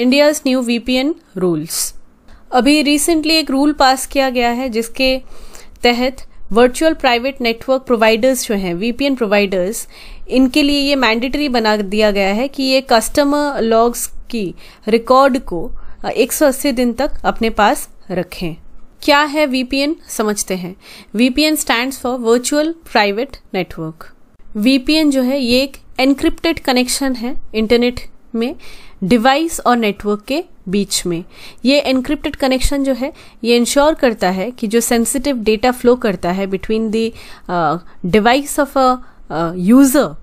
India's new VPN rules अभी recently एक rule pass किया गया है जिसके तहत वर्चुअल प्राइवेट नेटवर्क प्रोवाइडर्स जो हैं वीपीएन प्रोवाइडर्स इनके लिए ये मैंडेटरी बना दिया गया है कि ये कस्टमर लॉग्स की रिकॉर्ड को 180 दिन तक अपने पास रखें क्या है वीपीएन समझते हैं VPN stand for virtual private network VPN जो है ये एक एनक्रिप्टेड कनेक्शन है इंटरनेट में डिवाइस और नेटवर्क के बीच में ये इनक्रिप्टेड कनेक्शन जो है ये इंश्योर करता है कि जो सेंसिटिव डेटा फ्लो करता है between the device of a user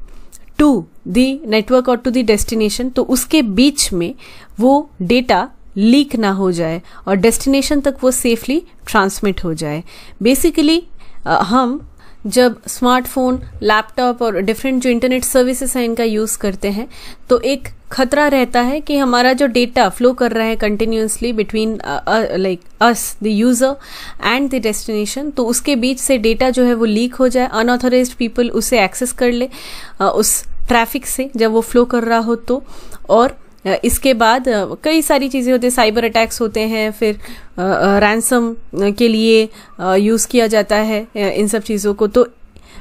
to the network और टू दी डेस्टिनेशन तो उसके बीच में वो डेटा लीक ना हो जाए और डेस्टिनेशन तक वो सेफली ट्रांसमिट हो जाए बेसिकली uh, हम जब स्मार्टफोन लैपटॉप और डिफरेंट जो इंटरनेट सर्विसेज हैं इनका यूज़ करते हैं तो एक खतरा रहता है कि हमारा जो डेटा फ्लो कर रहा है continuously between like us the user and the destination तो उसके बीच से डेटा जो है वो लीक हो जाए अनऑथोराइज पीपल उसे एक्सेस कर ले uh, उस ट्रैफिक से जब वो फ्लो कर रहा हो तो और इसके बाद कई सारी चीज़ें होती हैं साइबर अटैक्स होते हैं फिर रैंसम के लिए यूज़ किया जाता है इन सब चीज़ों को तो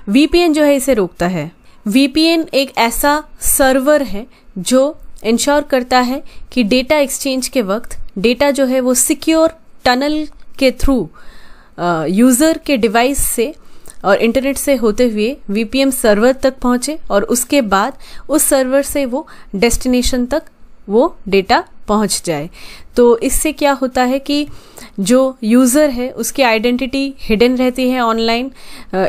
वीपीएन जो है इसे रोकता है वीपीएन एक ऐसा सर्वर है जो इंश्योर करता है कि डेटा एक्सचेंज के वक्त डेटा जो है वो सिक्योर टनल के थ्रू यूज़र के डिवाइस से और इंटरनेट से होते हुए वीपीएम सर्वर तक पहुंचे और उसके बाद उस सर्वर से वो डेस्टिनेशन तक वो डेटा पहुंच जाए तो इससे क्या होता है कि जो यूज़र है उसकी आइडेंटिटी हिडन रहती है ऑनलाइन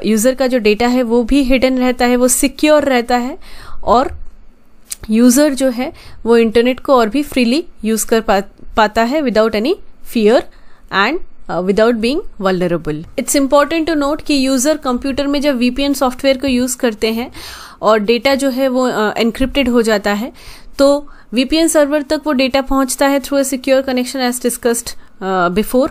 यूज़र का जो डेटा है वो भी हिडन रहता है वो सिक्योर रहता है और यूज़र जो है वो इंटरनेट को और भी फ्रीली यूज़ कर पा, पाता है without any fear and without being vulnerable it's important to note कि यूज़र कंप्यूटर में जब वीपीएन सॉफ्टवेयर को यूज़ करते हैं और डेटा जो है वो एनक्रिप्टेड uh, हो जाता है तो वीपीएन सर्वर तक वो डेटा पहुंचता है through a secure connection as discussed before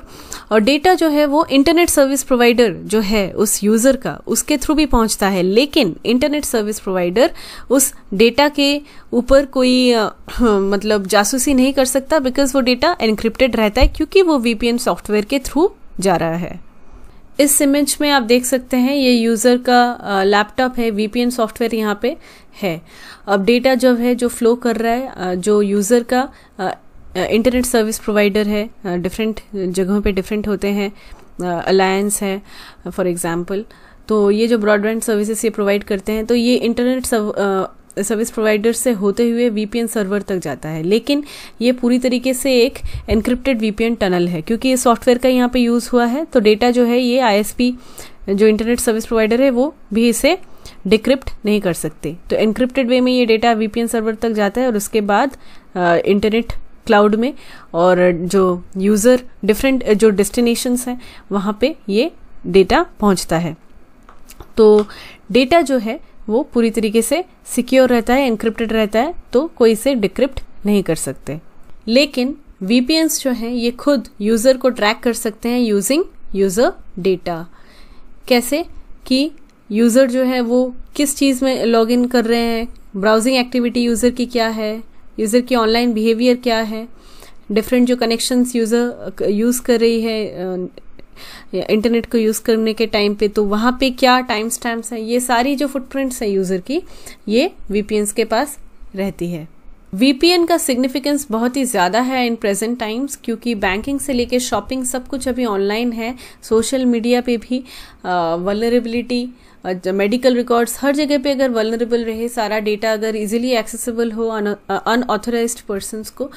और डेटा जो है वो इंटरनेट सर्विस प्रोवाइडर जो है उस यूज़र का उसके थ्रू भी पहुंचता है लेकिन इंटरनेट सर्विस प्रोवाइडर उस डेटा के ऊपर कोई uh, मतलब जासूसी नहीं कर सकता बिकॉज वो डेटा एनक्रिप्टेड रहता है क्योंकि वो वीपीएन सॉफ्टवेयर के थ्रू जा रहा है इस इमेज में आप देख सकते हैं ये यूज़र का लैपटॉप है वीपीएन सॉफ्टवेयर यहाँ पे है अब डेटा जब है जो फ्लो कर रहा है जो यूज़र का इंटरनेट सर्विस प्रोवाइडर है डिफरेंट जगहों पे डिफरेंट होते हैं अलायंस है फॉर एग्जांपल तो ये जो ब्रॉडबैंड सर्विसेज ये प्रोवाइड करते हैं तो ये इंटरनेट सर्विस प्रोवाइडर से होते हुए वीपीएन सर्वर तक जाता है लेकिन ये पूरी तरीके से एक एनक्रिप्टेड वीपीएन टनल है क्योंकि ये सॉफ्टवेयर का यहाँ पे यूज़ हुआ है तो डेटा जो है ये आईएसपी जो इंटरनेट सर्विस प्रोवाइडर है वो भी इसे डिक्रिप्ट नहीं कर सकते तो एनक्रिप्टेड वे में ये डेटा वीपीएन सर्वर तक जाता है और उसके बाद इंटरनेट क्लाउड में और जो यूज़र डिफरेंट जो डेस्टिनेशंस हैं वहाँ पे ये डेटा पहुँचता है तो डेटा जो है वो पूरी तरीके से सिक्योर रहता है इनक्रिप्टेड रहता है तो कोई इसे डिक्रिप्ट नहीं कर सकते लेकिन वी जो हैं ये खुद यूज़र को ट्रैक कर सकते हैं यूजिंग यूज़र डेटा कैसे कि यूज़र जो है वो किस चीज़ में लॉग इन कर रहे हैं ब्राउजिंग एक्टिविटी यूज़र की क्या है यूज़र की ऑनलाइन बिहेवियर क्या है डिफरेंट जो कनेक्शंस यूज़र यूज़ कर रही है uh, इंटरनेट को यूज़ करने के टाइम पे तो वहाँ पे क्या टाइम स्टैम्प्स हैं ये सारी जो फुटप्रिंट्स हैं यूज़र की ये वी के पास रहती है वीपीएन का सिग्निफिकेंस बहुत ही ज़्यादा है इन प्रेजेंट टाइम्स क्योंकि बैंकिंग से लेकर शॉपिंग सब कुछ अभी ऑनलाइन है सोशल मीडिया पे भी वलरेबिलिटी मेडिकल रिकॉर्ड्स हर जगह पे अगर वलरेबल रहे सारा डेटा अगर इजीली एक्सेसिबल हो अनऑथोराइज पर्सनस को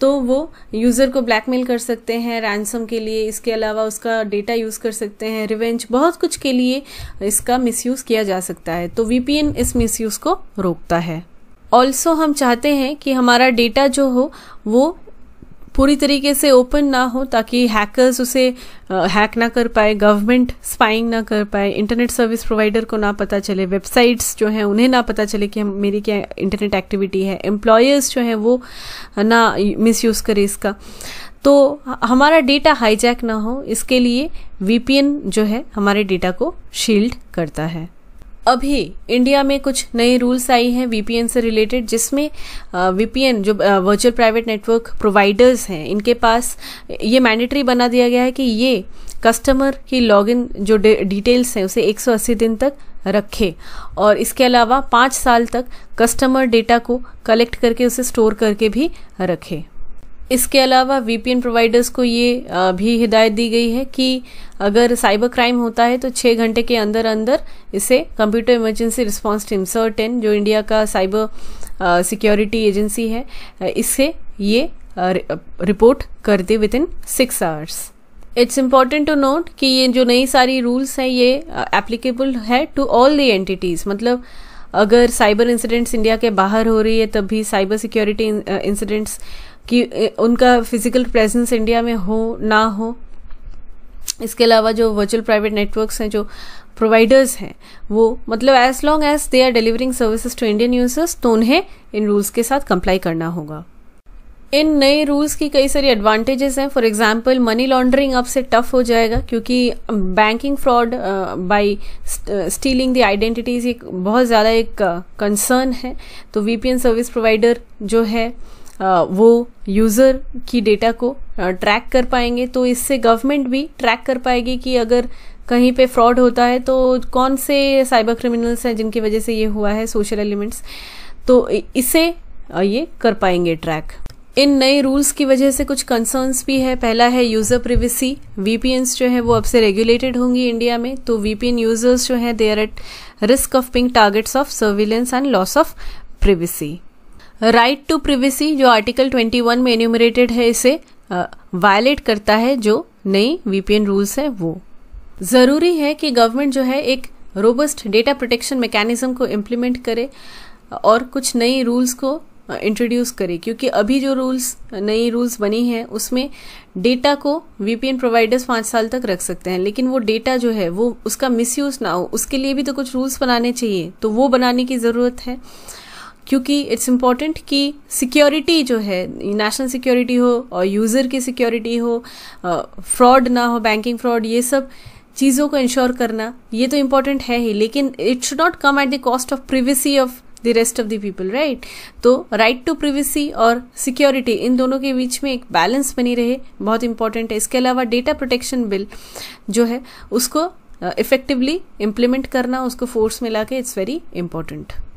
तो वो यूज़र को ब्लैकमेल कर सकते हैं रैंसम के लिए इसके अलावा उसका डेटा यूज़ कर सकते हैं रिवेंज बहुत कुछ के लिए इसका मिसयूज़ किया जा सकता है तो वीपीएन इस मिसयूज़ को रोकता है ऑल्सो हम चाहते हैं कि हमारा डेटा जो हो वो पूरी तरीके से ओपन ना हो ताकि हैकर्स उसे हैक uh, ना कर पाए गवर्नमेंट स्पाइंग ना कर पाए इंटरनेट सर्विस प्रोवाइडर को ना पता चले वेबसाइट्स जो हैं उन्हें ना पता चले कि मेरी क्या इंटरनेट एक्टिविटी है एम्प्लॉयर्स जो हैं वो ना मिसयूज़ करें इसका तो हमारा डेटा हाईजैक ना हो इसके लिए वीपीएन जो है हमारे डेटा को शील्ड करता है अभी इंडिया में कुछ नए रूल्स आई हैं वीपीएन से रिलेटेड जिसमें वीपीएन जो वर्चुअल प्राइवेट नेटवर्क प्रोवाइडर्स हैं इनके पास ये मैंडेटरी बना दिया गया है कि ये कस्टमर की लॉगिन जो डिटेल्स हैं उसे 180 दिन तक रखे और इसके अलावा पाँच साल तक कस्टमर डेटा को कलेक्ट करके उसे स्टोर करके भी रखे इसके अलावा वीपीएन प्रोवाइडर्स को ये भी हिदायत दी गई है कि अगर साइबर क्राइम होता है तो छः घंटे के अंदर अंदर इसे computer emergency response team CERT In जो इंडिया का साइबर सिक्योरिटी एजेंसी है इससे ये रिपोर्ट कर दे within six hours it's important to note कि ये जो नई सारी रूल्स हैं ये एप्लीकेबल है टू ऑल दी एंटिटीज़ मतलब अगर साइबर इंसिडेंट्स इंडिया के बाहर हो रही है तब भी साइबर सिक्योरिटी इंसिडेंट्स uh, कि उनका फिजिकल प्रेजेंस इंडिया में हो ना हो इसके अलावा जो वर्चुअल प्राइवेट नेटवर्क्स हैं जो प्रोवाइडर्स हैं वो मतलब as long as they are delivering services to Indian users तो उन्हें इन रूल्स के साथ कंप्लाई करना होगा इन नए रूल्स की कई सारी एडवांटेजेस हैं फॉर एग्जांपल मनी लॉन्ड्रिंग अब से टफ हो जाएगा क्योंकि banking fraud by stealing the identities एक बहुत ज़्यादा एक कंसर्न uh, है तो वीपीएन सर्विस प्रोवाइडर जो है uh, वो यूज़र की डेटा को ट्रैक कर पाएंगे तो इससे गवर्नमेंट भी ट्रैक कर पाएगी कि अगर कहीं पे फ्रॉड होता है तो कौन से साइबर क्रिमिनल्स हैं जिनकी वजह से ये हुआ है सोशल एलिमेंट्स तो इसे ये कर पाएंगे ट्रैक इन नए रूल्स की वजह से कुछ कंसर्न्स भी है पहला है यूज़र प्रिवेसी वीपीएन जो है वो अब से रेगुलेटेड होंगी इंडिया में तो वीपीएन यूजर्स जो है they are at risk of being targets of surveillance and loss of privacy right to privacy जो आर्टिकल 21 में एन्यूमरेटेड है इसे वायलेट करता है जो नई वीपीएन रूल्स है वो ज़रूरी है कि गवर्नमेंट जो है एक रोबस्ट डेटा प्रोटेक्शन मैकेनिज्म को इम्प्लीमेंट करे और कुछ नई रूल्स को इंट्रोड्यूस करे क्योंकि अभी जो रूल्स नई रूल्स बनी है उसमें डेटा को वीपीएन प्रोवाइडर्स पाँच साल तक रख सकते हैं लेकिन वो डेटा जो है वो उसका मिसयूज ना हो उसके लिए भी तो कुछ रूल्स बनाने चाहिए तो वो बनाने की ज़रूरत है क्योंकि इट्स इम्पॉर्टेंट कि सिक्योरिटी जो है नेशनल सिक्योरिटी हो और यूज़र की सिक्योरिटी हो फ्रॉड ना हो बैंकिंग फ्रॉड ये सब चीज़ों को इंश्योर करना ये तो इम्पॉर्टेंट है ही लेकिन it should not come at the cost of privacy of the rest of the people right तो राइट टू प्रिवेसी और सिक्योरिटी इन दोनों के बीच में एक बैलेंस बनी रहे बहुत इंपॉर्टेंट है इसके अलावा डेटा प्रोटेक्शन बिल जो है उसको इफेक्टिवली uh, इम्प्लीमेंट करना उसको फोर्स में के इट्स वेरी इंपॉर्टेंट